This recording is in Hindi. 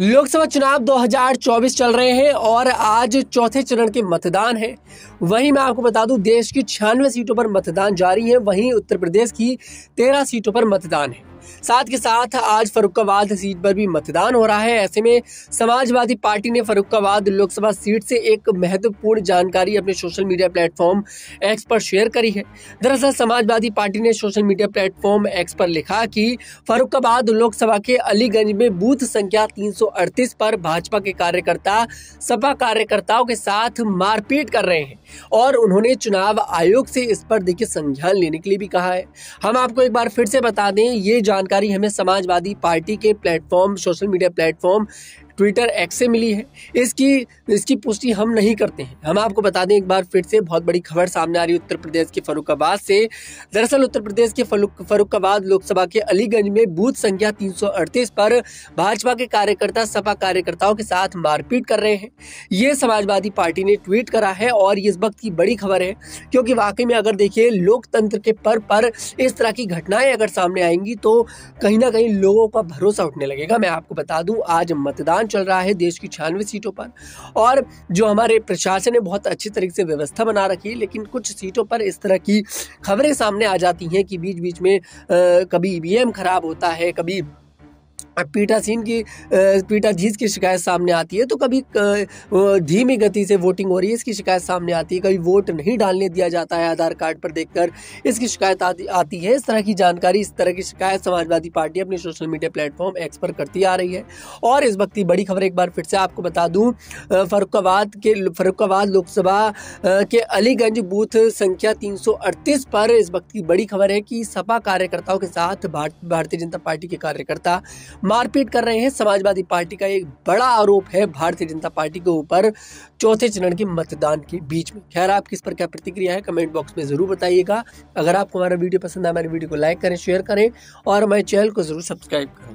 लोकसभा चुनाव 2024 चल रहे हैं और आज चौथे चरण के मतदान है वहीं मैं आपको बता दूं देश की छियानवे सीटों पर मतदान जारी है वहीं उत्तर प्रदेश की तेरह सीटों पर मतदान है साथ के साथ आज फरुखाबाद सीट पर भी मतदान हो रहा है ऐसे में समाजवादी पार्टी ने फरुखाबाद लोकसभा सीट से एक महत्वपूर्ण जानकारी अपने सोशल मीडिया प्लेटफॉर्म एक्स पर शेयर करी है दरअसल समाजवादी पार्टी ने सोशल मीडिया प्लेटफॉर्म एक्स पर लिखा कि फरुखाबाद लोकसभा के अलीगंज में बूथ संख्या 338 पर भाजपा के कार्यकर्ता सपा कार्यकर्ताओं के साथ मारपीट कर रहे हैं और उन्होंने चुनाव आयोग से इस पर देखिए संज्ञान लेने के लिए भी कहा है हम आपको एक बार फिर से बता दें ये जानकारी हमें समाजवादी पार्टी के platform social media platform Twitter X से मिली है इसकी इसकी पुष्टि हम नहीं करते हैं हम आपको बता दें एक बार फिर से बहुत बड़ी खबर सामने आ रही है उत्तर प्रदेश के फरुखाबाद से दरअसल उत्तर प्रदेश के फरुखाबाद लोकसभा के अलीगंज में बूथ संख्या तीन पर भाजपा के कार्यकर्ता सपा कार्यकर्ताओं के साथ मारपीट कर रहे हैं ये समाजवादी पार्टी ने ट्वीट करा है और इस वक्त की बड़ी खबर है क्योंकि वाकई में अगर देखिए लोकतंत्र के पर पर इस तरह की घटनाएं अगर सामने आएंगी तो कहीं ना कहीं लोगों का भरोसा उठने लगेगा मैं आपको बता दूं आज मतदान अभियान चल रहा है देश की छियानवे सीटों पर और जो हमारे प्रशासन ने बहुत अच्छी तरीके से व्यवस्था बना रखी है लेकिन कुछ सीटों पर इस तरह की खबरें सामने आ जाती हैं कि बीच बीच में आ, कभी ई e खराब होता है कभी पीटासीन की पीटाधीज की शिकायत सामने आती है तो कभी धीमी गति से वोटिंग हो रही है इसकी शिकायत सामने आती है कभी वोट नहीं डालने दिया जाता है आधार कार्ड पर देखकर इसकी शिकायत आती, आती है इस तरह की जानकारी इस तरह की शिकायत समाजवादी पार्टी अपने सोशल मीडिया प्लेटफॉर्म एक्स पर करती आ रही है और इस वक्त की बड़ी खबर एक बार फिर से आपको बता दूँ फरुखाबाद के फरुखाबाद लोकसभा के अलीगंज बूथ संख्या तीन पर इस वक्त की बड़ी खबर है कि सपा कार्यकर्ताओं के साथ भारतीय जनता पार्टी के कार्यकर्ता मारपीट कर रहे हैं समाजवादी पार्टी का एक बड़ा आरोप है भारतीय जनता पार्टी के ऊपर चौथे चरण के मतदान के बीच में खैर आपकी इस पर क्या प्रतिक्रिया है कमेंट बॉक्स में जरूर बताइएगा अगर आपको हमारा वीडियो पसंद है हमारे वीडियो को लाइक करें शेयर करें और हमारे चैनल को जरूर सब्सक्राइब करें